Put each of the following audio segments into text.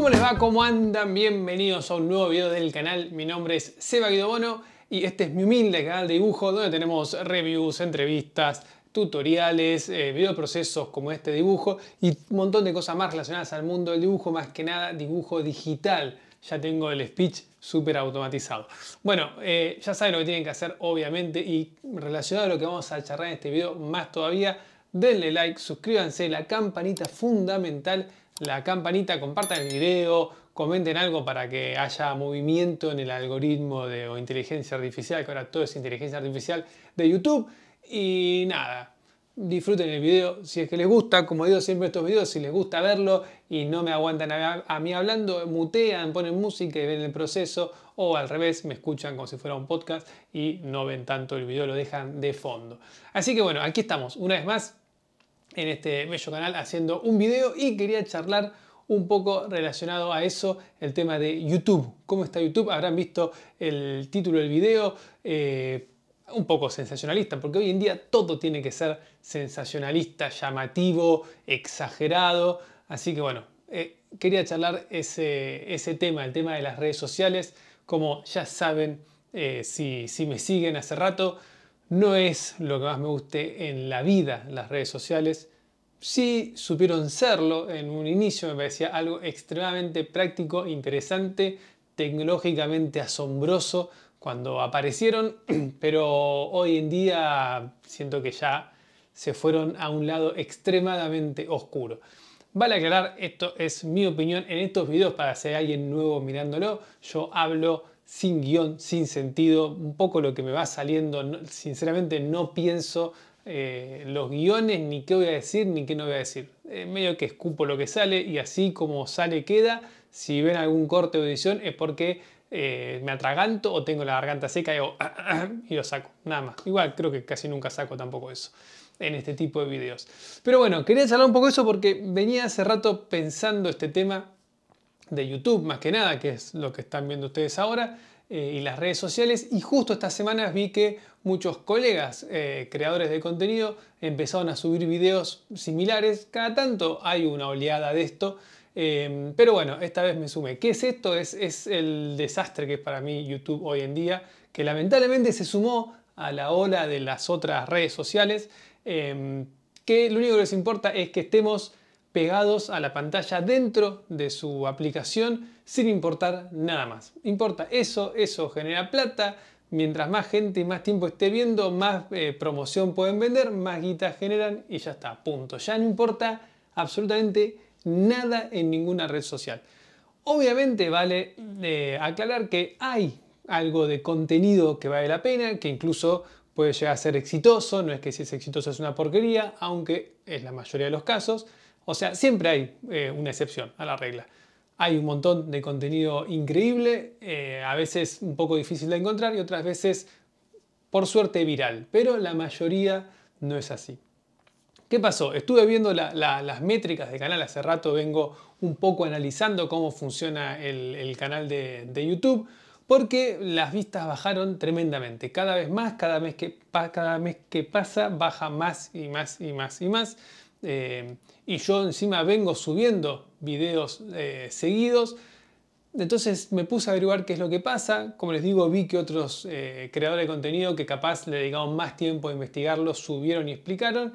¿Cómo les va? ¿Cómo andan? Bienvenidos a un nuevo video del canal. Mi nombre es Seba Guido Bono y este es mi humilde canal de dibujo donde tenemos reviews, entrevistas, tutoriales, eh, videoprocesos como este dibujo y un montón de cosas más relacionadas al mundo del dibujo, más que nada dibujo digital. Ya tengo el speech súper automatizado. Bueno, eh, ya saben lo que tienen que hacer obviamente y relacionado a lo que vamos a charlar en este video más todavía, denle like, suscríbanse, la campanita fundamental, la campanita, compartan el video, comenten algo para que haya movimiento en el algoritmo de inteligencia artificial, que ahora todo es inteligencia artificial de YouTube. Y nada, disfruten el video si es que les gusta. Como digo siempre estos videos, si les gusta verlo y no me aguantan a, mí hablando, mutean, ponen música y ven el proceso. O al revés, me escuchan como si fuera un podcast y no ven tanto el video, lo dejan de fondo. Así que bueno, aquí estamos, una vez más, en este bello canal haciendo un video y quería charlar un poco relacionado a eso, el tema de YouTube. ¿Cómo está YouTube? Habrán visto el título del video, eh, un poco sensacionalista, porque hoy en día todo tiene que ser sensacionalista, llamativo, exagerado. Así que bueno, eh, quería charlar ese, tema, el tema de las redes sociales. Como ya saben, eh, si, si me siguen hace rato, no es lo que más me guste en la vida las redes sociales. Sí supieron serlo en un inicio, me parecía algo extremadamente práctico, interesante, tecnológicamente asombroso cuando aparecieron, pero hoy en día siento que ya se fueron a un lado extremadamente oscuro. Vale aclarar, esto es mi opinión en estos videos para si hay alguien nuevo mirándolo. Yo hablo sin guión, sin sentido, un poco lo que me va saliendo. sinceramente no pienso eh, los guiones, ni qué voy a decir, ni qué no voy a decir. Eh, medio que escupo lo que sale y así como sale queda. Si ven algún corte o edición es porque eh, me atraganto o tengo la garganta seca y, ah, ah, ah, y lo saco. Nada más. Igual creo que casi nunca saco tampoco eso en este tipo de videos. Pero bueno, quería hablar un poco de eso porque venía hace rato pensando este tema de YouTube más que nada, que es lo que están viendo ustedes ahora, eh, y las redes sociales. Y justo estas semanas vi que muchos colegas eh, creadores de contenido empezaron a subir videos similares. Cada tanto hay una oleada de esto. Eh, pero bueno, esta vez me sumé. ¿Qué es esto? Es, es el desastre que es para mí YouTube hoy en día, que lamentablemente se sumó a la ola de las otras redes sociales, que lo único que les importa es que estemos pegados a la pantalla dentro de su aplicación sin importar nada más. Importa eso, eso genera plata. Mientras más gente y más tiempo esté viendo, más eh, promoción pueden vender, más guitas generan y ya está, punto. Ya no importa absolutamente nada en ninguna red social. Obviamente vale eh, aclarar que hay algo de contenido que vale la pena, que incluso puede llegar a ser exitoso, no es que si es exitoso es una porquería, aunque es la mayoría de los casos. O sea, siempre hay eh, una excepción a la regla. Hay un montón de contenido increíble, eh, a veces un poco difícil de encontrar y otras veces, por suerte, viral. Pero la mayoría no es así. ¿Qué pasó? Estuve viendo las métricas de canal hace rato, vengo un poco analizando cómo funciona el, canal de, YouTube, porque las vistas bajaron tremendamente. Cada vez más, cada que, cada mes que pasa, baja más y más y más y más. Eh, y yo encima vengo subiendo videos eh, seguidos. Entonces me puse a averiguar qué es lo que pasa. Como les digo, vi que otros eh, creadores de contenido que capaz le dedicaron más tiempo a investigarlo, subieron y explicaron.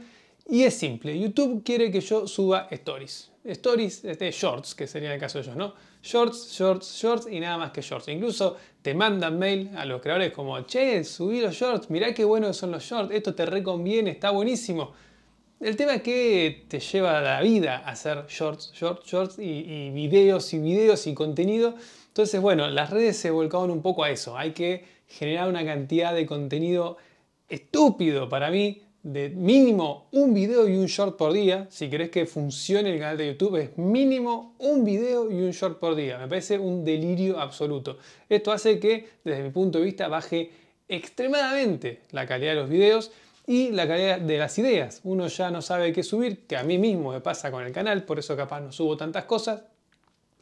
Y es simple, YouTube quiere que yo suba stories. Stories, este, shorts, que sería el caso de ellos, ¿no? Shorts, shorts, shorts y nada más que shorts. Incluso te mandan mail a los creadores como, che, subí los shorts, mirá qué buenos son los shorts, esto te reconviene, está buenísimo. El tema es que te lleva la vida a hacer shorts, shorts, shorts y, y, videos y videos y contenido. Entonces, bueno, las redes se volcaban un poco a eso. Hay que generar una cantidad de contenido estúpido para mí, de mínimo un video y un short por día. Si querés que funcione el canal de YouTube, es mínimo un video y un short por día. Me parece un delirio absoluto. Esto hace que, desde mi punto de vista, baje extremadamente la calidad de los videos y la calidad de las ideas. Uno ya no sabe qué subir, que a mí mismo me pasa con el canal, por eso capaz no subo tantas cosas.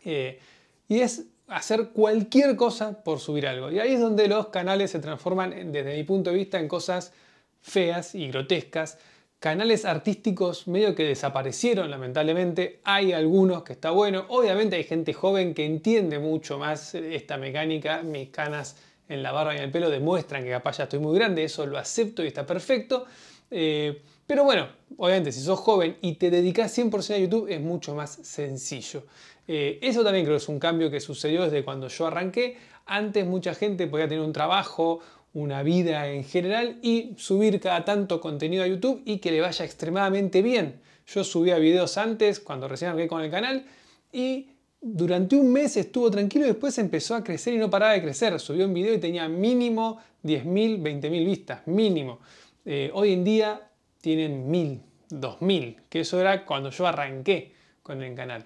Eh, y es hacer cualquier cosa por subir algo. Y ahí es donde los canales se transforman, desde mi punto de vista, en cosas feas y grotescas. Canales artísticos medio que desaparecieron, lamentablemente. Hay algunos que está bueno. Obviamente hay gente joven que entiende mucho más esta mecánica. Mis canas en la barba y en el pelo demuestran que capaz ya estoy muy grande, eso lo acepto y está perfecto. Eh, pero bueno, obviamente si sos joven y te dedicas 100% a YouTube es mucho más sencillo. Eh, eso también creo que es un cambio que sucedió desde cuando yo arranqué. Antes mucha gente podía tener un trabajo, una vida en general y subir cada tanto contenido a YouTube y que le vaya extremadamente bien. Yo subía videos antes, cuando recién arranqué con el canal, y durante un mes estuvo tranquilo y después empezó a crecer y no paraba de crecer. Subió un video y tenía mínimo 10.000, 20.000 vistas, mínimo. Eh, hoy en día tienen 1.000, 2.000, que eso era cuando yo arranqué con el canal.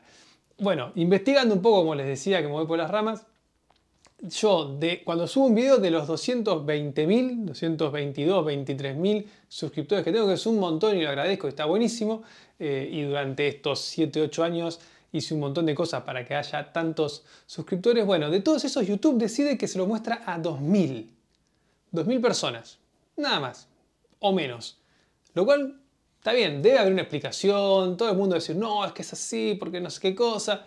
Bueno, investigando un poco, como les decía, que me voy por las ramas, yo cuando subo un video de los 220.000, 222, 23.000 suscriptores que tengo, que es un montón y lo agradezco, está buenísimo, eh, y durante estos 7, 8 años hice un montón de cosas para que haya tantos suscriptores. Bueno, de todos esos, YouTube decide que se lo muestra a 2.000. 2.000 personas. Nada más. O menos. Lo cual está bien, debe haber una explicación. Todo el mundo va a decir, no, es que es así, porque no sé qué cosa.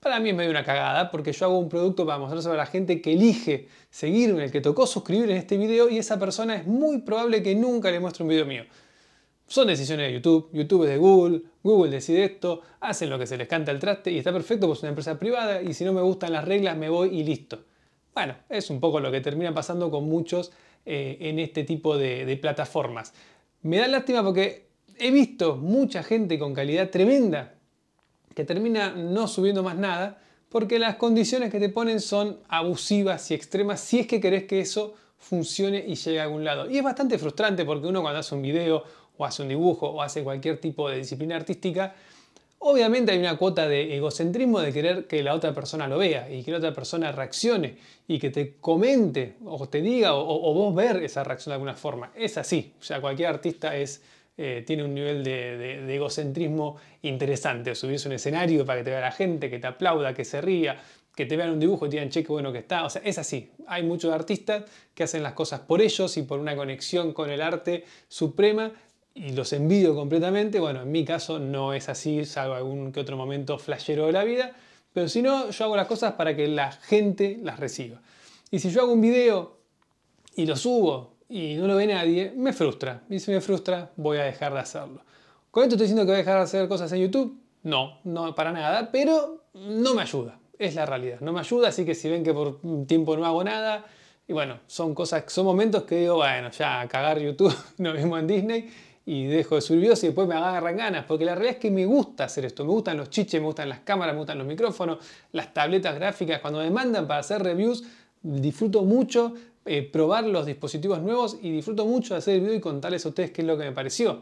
Para mí es medio una cagada, porque yo hago un producto para mostrarse a la gente que elige seguirme, el que tocó suscribir en este video, y esa persona es muy probable que nunca le muestre un video mío. Son decisiones de YouTube, YouTube es de Google, Google decide esto, hacen lo que se les canta el traste y está perfecto porque es una empresa privada y si no me gustan las reglas me voy y listo. Bueno, es un poco lo que termina pasando con muchos eh, en este tipo de, de plataformas. Me da lástima porque he visto mucha gente con calidad tremenda que termina no subiendo más nada porque las condiciones que te ponen son abusivas y extremas si es que querés que eso funcione y llegue a algún lado. Y es bastante frustrante porque uno cuando hace un video o hace un dibujo o hace cualquier tipo de disciplina artística, obviamente hay una cuota de egocentrismo de querer que la otra persona lo vea y que la otra persona reaccione y que te comente o te diga o, vos ver esa reacción de alguna forma. Es así, o sea, cualquier artista es... Eh, tiene un nivel de, egocentrismo interesante. Subirse un escenario para que te vea la gente, que te aplauda, que se ría, que te vean un dibujo y te digan, che, bueno que está. O sea, es así. Hay muchos artistas que hacen las cosas por ellos y por una conexión con el arte suprema, y los envidio completamente. Bueno, en mi caso no es así, salvo algún que otro momento flashero de la vida, pero si no, yo hago las cosas para que la gente las reciba. Y si yo hago un video y lo subo y no lo ve nadie, me frustra. Y si me frustra, voy a dejar de hacerlo. ¿Con esto estoy diciendo que voy a dejar de hacer cosas en YouTube? No, no para nada, pero no me ayuda. Es la realidad. No me ayuda, así que si ven que por un tiempo no hago nada, y bueno, son cosas, son momentos que digo, bueno, ya cagar YouTube, nos mismo en Disney, y dejo de subir videos y después me agarran ganas, porque la realidad es que me gusta hacer esto, me gustan los chiches, me gustan las cámaras, me gustan los micrófonos, las tabletas gráficas, cuando me mandan para hacer reviews, disfruto mucho eh, probar los dispositivos nuevos y disfruto mucho de hacer el video y contarles a ustedes qué es lo que me pareció.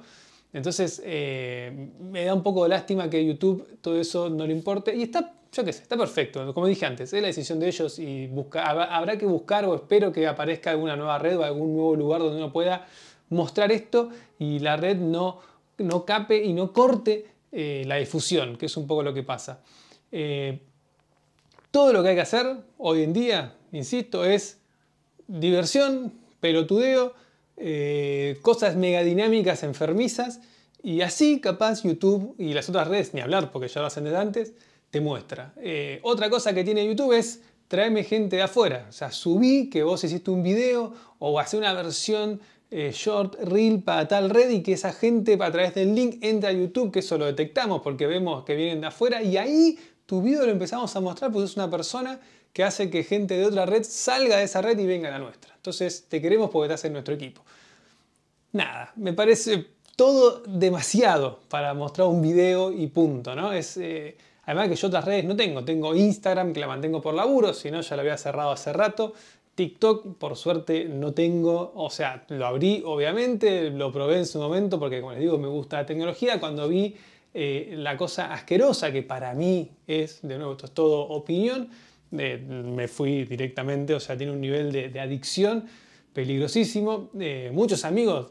Entonces eh, me da un poco de lástima que YouTube todo eso no le importe y está, yo qué sé, está perfecto. Como dije antes, es la decisión de ellos y habrá que buscar o espero que aparezca alguna nueva red o algún nuevo lugar donde uno pueda mostrar esto y la red no, no cape y no corte eh, la difusión, que es un poco lo que pasa. Eh, todo lo que hay que hacer hoy en día, insisto, es diversión, pelotudeo, eh, cosas megadinámicas, enfermizas, y así capaz YouTube y las otras redes, ni hablar porque ya lo hacen desde antes, te muestra. otra cosa que tiene YouTube es tráeme gente de afuera. O sea, subí que vos hiciste un video o hace una versión eh, short reel para tal red y que esa gente a través del link entra a YouTube, que eso lo detectamos porque vemos que vienen de afuera y ahí tu video lo empezamos a mostrar pues es una persona que hace que gente de otra red salga de esa red y venga a la nuestra. Entonces te queremos porque estás en nuestro equipo. Nada, me parece todo demasiado para mostrar un video y punto, ¿no? Es, eh, además que yo otras redes no tengo, tengo Instagram que la mantengo por laburo, si no ya la había cerrado hace rato, TikTok, por suerte, no tengo, o sea, lo abrí obviamente, lo probé en su momento porque, como les digo, me gusta la tecnología. Cuando vi eh, la cosa asquerosa que para mí es, de nuevo, esto es todo opinión, me fui directamente, o sea, tiene un nivel de, adicción peligrosísimo. Eh, muchos amigos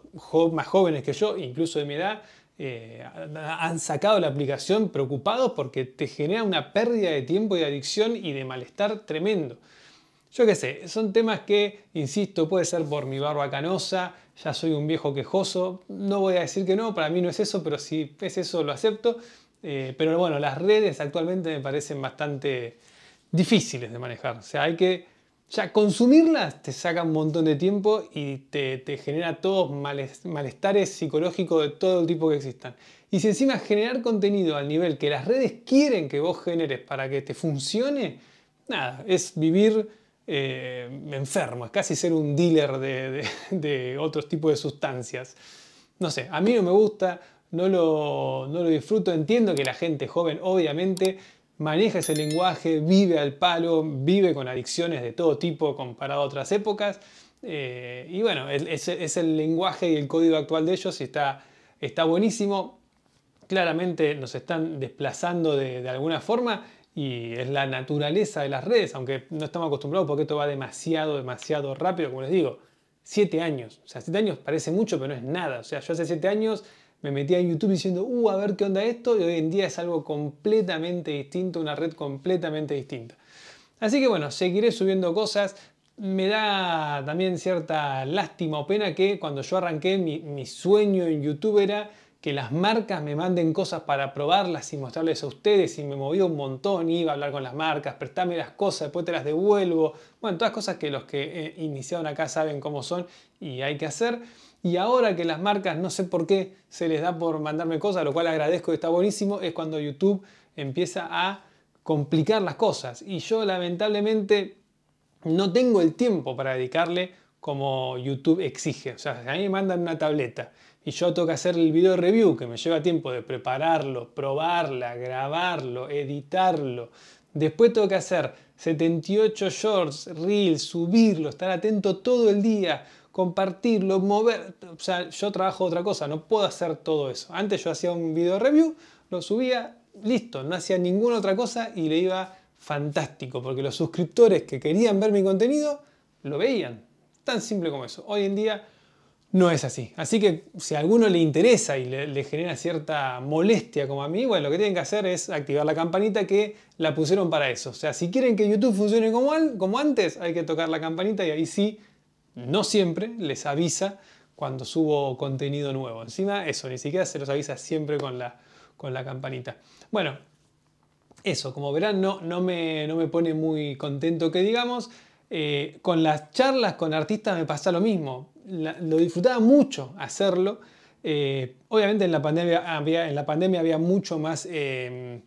más jóvenes que yo, incluso de mi edad, eh, han sacado la aplicación preocupados porque te genera una pérdida de tiempo y de adicción y de malestar tremendo. Yo qué sé, son temas que, insisto, puede ser por mi barba canosa, ya soy un viejo quejoso, no voy a decir que no, para mí no es eso, pero si es eso lo acepto. Eh, pero bueno, las redes actualmente me parecen bastante difíciles de manejar. O sea, hay que ya consumirlas te saca un montón de tiempo y te, te genera todos malestares psicológicos de todo el tipo que existan. Y si encima generar contenido al nivel que las redes quieren que vos generes para que te funcione, nada, es vivir eh, enfermo, es casi ser un dealer de, otros tipos de sustancias. No sé, a mí no me gusta, no lo, no disfruto, entiendo que la gente joven obviamente maneja ese lenguaje, vive al palo, vive con adicciones de todo tipo comparado a otras épocas. Eh, y bueno, es, el lenguaje y el código actual de ellos está, buenísimo. Claramente nos están desplazando de alguna forma y es la naturaleza de las redes, aunque no estamos acostumbrados porque esto va demasiado, demasiado rápido, como les digo, siete años. O sea, siete años parece mucho, pero no es nada. O sea, yo hace siete años me metía en YouTube diciendo, uh, a ver qué onda esto, y hoy en día es algo completamente distinto, una red completamente distinta. Así que bueno, seguiré subiendo cosas. Me da también cierta lástima o pena que cuando yo arranqué mi sueño en YouTube era que las marcas me manden cosas para probarlas y mostrarles a ustedes y me movió un montón, iba a hablar con las marcas, prestame las cosas, después te las devuelvo. Bueno, todas cosas que los que eh, iniciaron acá saben cómo son y hay que hacer. Y ahora que las marcas no sé por qué se les da por mandarme cosas, lo cual agradezco, está buenísimo, es cuando YouTube empieza a complicar las cosas. Y yo lamentablemente no tengo el tiempo para dedicarle como YouTube exige. O sea, a mí me mandan una tableta y yo tengo que hacer el video review, que me lleva tiempo de prepararlo, probarla, grabarlo, editarlo. Después tengo que hacer 78 shorts, reels, subirlo, estar atento todo el día, compartirlo, mover. O sea, yo trabajo otra cosa, no puedo hacer todo eso. Antes yo hacía un video review, lo subía, listo, no hacía ninguna otra cosa y le iba fantástico, porque los suscriptores que querían ver mi contenido lo veían. Tan simple como eso. Hoy en día no es así. Así que si a alguno le interesa y le, genera cierta molestia como a mí, bueno, lo que tienen que hacer es activar la campanita que la pusieron para eso. O sea, si quieren que YouTube funcione como, como antes, hay que tocar la campanita y ahí sí, no siempre, les avisa cuando subo contenido nuevo. Encima, eso, ni siquiera se los avisa siempre con la, con la campanita. Bueno, eso, como verán, no, no, me, no me pone muy contento que digamos. Eh, con las charlas con artistas me pasa lo mismo. lo disfrutaba mucho hacerlo. Eh, obviamente en la pandemia había, mucho más em,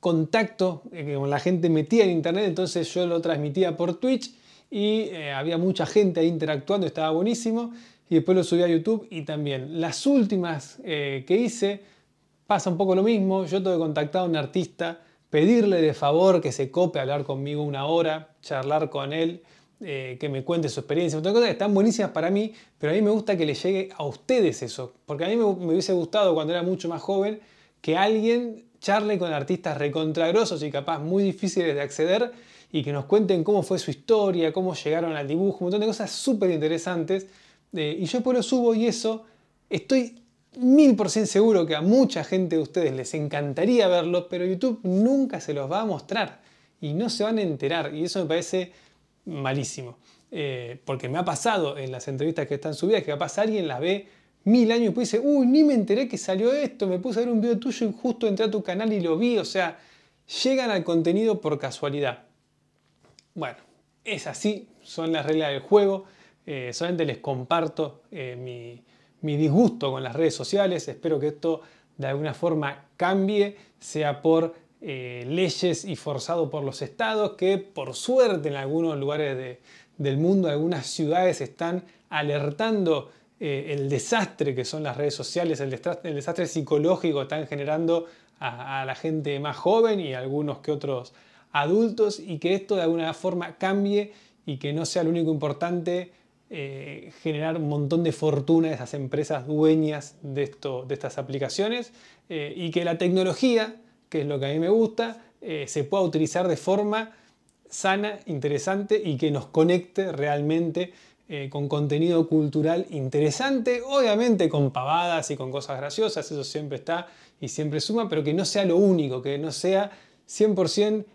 contacto eh, con la gente metía en internet, entonces yo lo transmitía por Twitch y había mucha gente ahí interactuando, estaba buenísimo. Y después lo subí a YouTube y también las últimas que hice pasa un poco lo mismo. Yo tuve contactado a un artista pedirle de favor que se cope hablar conmigo una hora, charlar con él, eh, que me cuente su experiencia. de cosas que están buenísimas para mí, pero a mí me gusta que le llegue a ustedes eso, porque a mí me, hubiese gustado cuando era mucho más joven que alguien charle con artistas recontragrosos y capaz muy difíciles de acceder y que nos cuenten cómo fue su historia, cómo llegaron al dibujo, un montón de cosas súper interesantes. Eh, y yo por lo subo y eso, estoy mil por cien seguro que a mucha gente de ustedes les encantaría verlo, pero YouTube nunca se los va a mostrar y no se van a enterar. Y eso me parece malísimo. Eh, porque me ha pasado en las entrevistas que están subidas que capaz alguien las ve mil años y dice, uy, ni me enteré que salió esto, me puse a ver un video tuyo y justo entré a tu canal y lo vi. O sea, llegan al contenido por casualidad. Bueno, es así, son las reglas del juego. Eh, solamente les comparto eh, mi mi disgusto con las redes sociales. Espero que esto de alguna forma cambie, sea por eh, leyes y forzado por los estados, que por suerte en algunos lugares del mundo, algunas ciudades están alertando eh, el desastre que son las redes sociales, el desastre, el desastre psicológico están generando a, la gente más joven y algunos que otros adultos, y que esto de alguna forma cambie y que no sea lo único importante eh, generar un montón de fortuna de esas empresas dueñas de, estas aplicaciones eh, y que la tecnología, que es lo que a mí me gusta, eh, se pueda utilizar de forma sana, interesante y que nos conecte realmente con contenido cultural interesante, obviamente con pavadas y con cosas graciosas, eso siempre está y siempre suma, pero que no sea lo único, que no sea 100%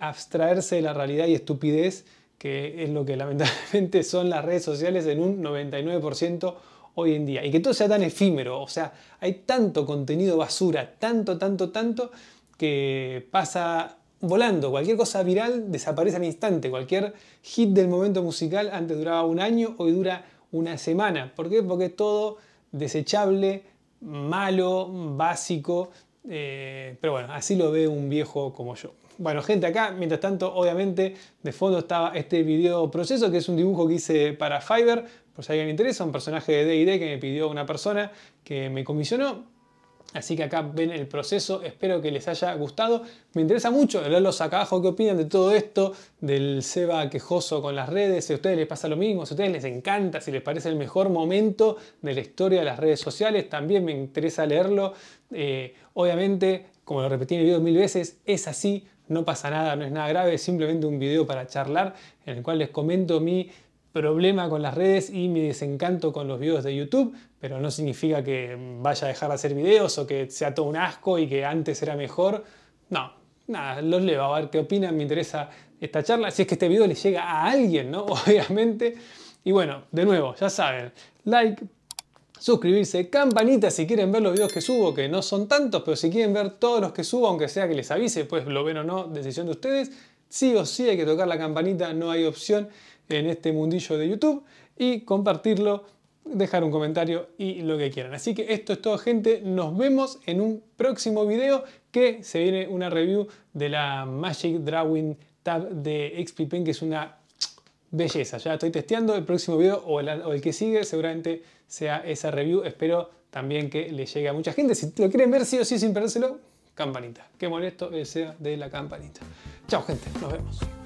abstraerse de la realidad y estupidez que es lo que lamentablemente son las redes sociales en un 99% hoy en día. Y que todo sea tan efímero, o sea, hay tanto contenido basura, tanto, tanto, tanto, que pasa volando. Cualquier cosa viral desaparece al instante. Cualquier hit del momento musical antes duraba un año, hoy dura una semana. ¿Por qué? Porque es todo desechable, malo, básico. Eh, pero bueno, así lo ve un viejo como yo. Bueno gente, acá mientras tanto obviamente de fondo estaba este video proceso que es un dibujo que hice para Fiverr, por si alguien le interesa, un personaje de D&D que me pidió una persona que me comisionó. Así que acá ven el proceso, espero que les haya gustado. Me interesa mucho leerlos acá abajo qué opinan de todo esto, del Seba quejoso con las redes, si a ustedes les pasa lo mismo, si a ustedes les encanta, si les parece el mejor momento de la historia de las redes sociales, también me interesa leerlo. Eh, obviamente, como lo repetí en el video mil veces, es así, no pasa nada, no es nada grave, simplemente un video para charlar en el cual les comento mi problema con las redes y mi desencanto con los videos de YouTube, pero no significa que vaya a dejar de hacer videos o que sea todo un asco y que antes era mejor. No, nada, los leo a ver qué opinan, me interesa esta charla, si es que este video les llega a alguien, ¿no? Obviamente. Y bueno, de nuevo, ya saben, like, suscribirse, campanita si quieren ver los videos que subo, que no son tantos, pero si quieren ver todos los que subo, aunque sea que les avise, pues lo ven o no, decisión de ustedes. Sí o sí hay que tocar la campanita, no hay opción en este mundillo de YouTube. Y compartirlo, dejar un comentario y lo que quieran. Así que esto es todo gente, nos vemos en un próximo video que se viene una review de la Magic Drawing Tab de XP Pen, que es una belleza. Ya estoy testeando el próximo video o el, o el que sigue, seguramente sea esa review. Espero también que le llegue a mucha gente. Si lo quieren ver sí o sí sin perdérselo, campanita. Qué molesto sea de la campanita. Chao gente, nos vemos.